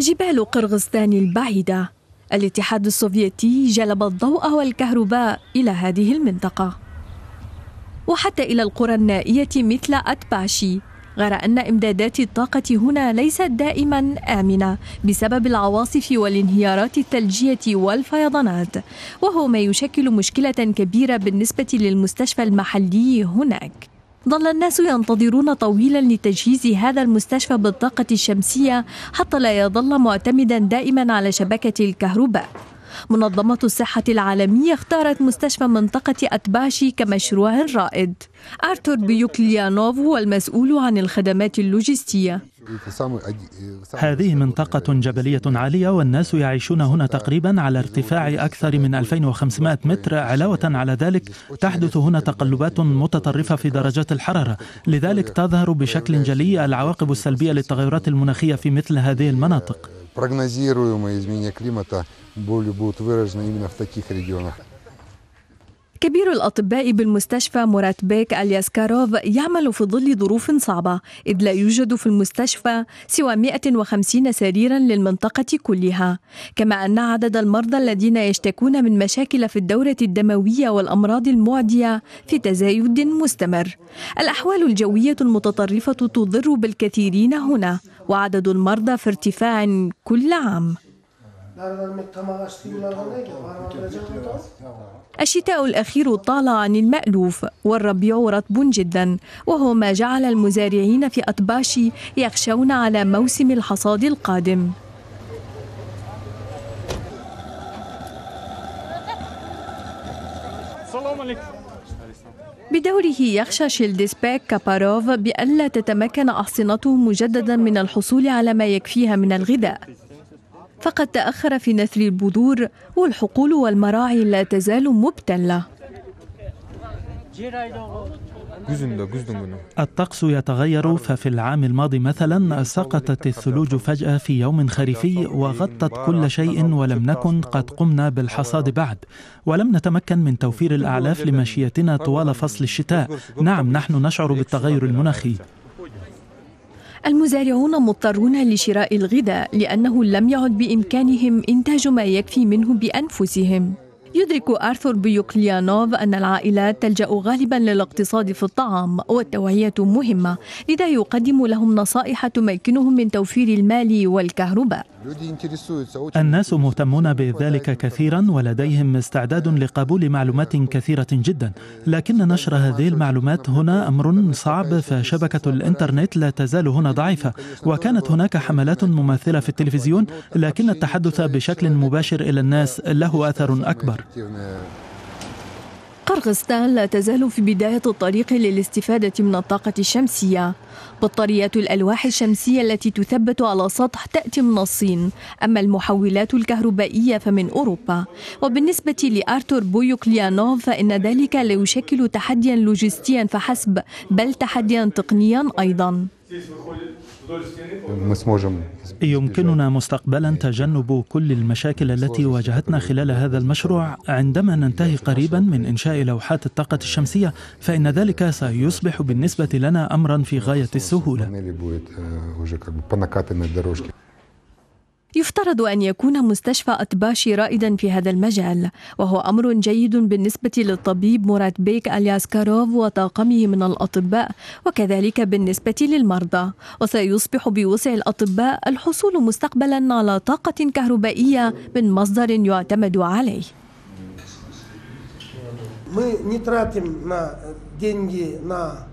جبال قرغستان البعيدة الاتحاد السوفيتي جلب الضوء والكهرباء إلى هذه المنطقة وحتى إلى القرى النائية مثل أتباشي غير أن إمدادات الطاقة هنا ليست دائما آمنة بسبب العواصف والانهيارات الثلجية والفيضانات وهو ما يشكل مشكلة كبيرة بالنسبة للمستشفى المحلي هناك ظل الناس ينتظرون طويلا لتجهيز هذا المستشفى بالطاقة الشمسية حتى لا يظل معتمدا دائما على شبكة الكهرباء منظمة الصحة العالمية اختارت مستشفى منطقة أتباشي كمشروع رائد آرتور بيوكليانوف هو المسؤول عن الخدمات اللوجستية هذه منطقة جبلية عالية والناس يعيشون هنا تقريبا على ارتفاع أكثر من 2500 متر علاوة على ذلك تحدث هنا تقلبات متطرفة في درجات الحرارة لذلك تظهر بشكل جلي العواقب السلبية للتغيرات المناخية في مثل هذه المناطق كبير الأطباء بالمستشفى مرات بيك الياسكاروف يعمل في ظل ظروف صعبة إذ لا يوجد في المستشفى سوى 150 سريرا للمنطقة كلها كما أن عدد المرضى الذين يشتكون من مشاكل في الدورة الدموية والأمراض المعدية في تزايد مستمر الأحوال الجوية المتطرفة تضر بالكثيرين هنا وعدد المرضى في ارتفاع كل عام الشتاء الأخير طال عن المألوف والربيع رطب جدا وهو ما جعل المزارعين في أطباشي يخشون على موسم الحصاد القادم بدوره يخشى شيلدسباك كاباروف بألا تتمكن أحصنته مجددا من الحصول على ما يكفيها من الغذاء فقد تأخر في نثر البذور والحقول والمراعي لا تزال مبتلة الطقس يتغير ففي العام الماضي مثلا سقطت الثلوج فجأة في يوم خريفي وغطت كل شيء ولم نكن قد قمنا بالحصاد بعد ولم نتمكن من توفير الأعلاف لمشيتنا طوال فصل الشتاء نعم نحن نشعر بالتغير المناخي المزارعون مضطرون لشراء الغذاء لأنه لم يعد بإمكانهم إنتاج ما يكفي منه بأنفسهم يدرك آرثر بيوكليانوف أن العائلات تلجأ غالبا للاقتصاد في الطعام والتوعية مهمة لذا يقدم لهم نصائح تمكنهم من توفير المال والكهرباء الناس مهتمون بذلك كثيرا ولديهم استعداد لقبول معلومات كثيرة جدا لكن نشر هذه المعلومات هنا أمر صعب فشبكة الإنترنت لا تزال هنا ضعيفة وكانت هناك حملات مماثلة في التلفزيون لكن التحدث بشكل مباشر إلى الناس له أثر أكبر قرغستان لا تزال في بداية الطريق للاستفادة من الطاقة الشمسية بطاريات الألواح الشمسية التي تثبت على سطح تأتي من الصين أما المحولات الكهربائية فمن أوروبا وبالنسبة لآرتور بويوكليانوف فإن ذلك لا يشكل تحديا لوجستيا فحسب بل تحديا تقنيا أيضا يمكننا مستقبلا تجنب كل المشاكل التي واجهتنا خلال هذا المشروع عندما ننتهي قريبا من انشاء لوحات الطاقه الشمسيه فان ذلك سيصبح بالنسبه لنا امرا في غايه السهوله يفترض أن يكون مستشفى أطباشي رائدا في هذا المجال وهو أمر جيد بالنسبة للطبيب مراد بيك ألياس كاروف وطاقمه من الأطباء وكذلك بالنسبة للمرضى وسيصبح بوسع الأطباء الحصول مستقبلا على طاقة كهربائية من مصدر يعتمد عليه Мы не тратим на деньги на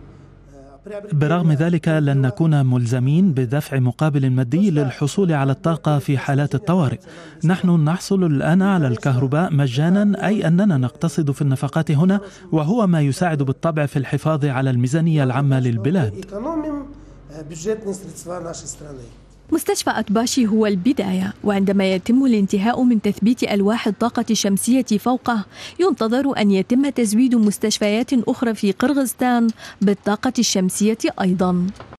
برغم ذلك لن نكون ملزمين بدفع مقابل مادي للحصول على الطاقة في حالات الطوارئ نحن نحصل الآن على الكهرباء مجانا أي أننا نقتصد في النفقات هنا وهو ما يساعد بالطبع في الحفاظ على الميزانية العامة للبلاد uh, مستشفى أتباشي هو البداية وعندما يتم الانتهاء من تثبيت ألواح الطاقة الشمسية فوقه ينتظر أن يتم تزويد مستشفيات أخرى في قرغستان بالطاقة الشمسية أيضا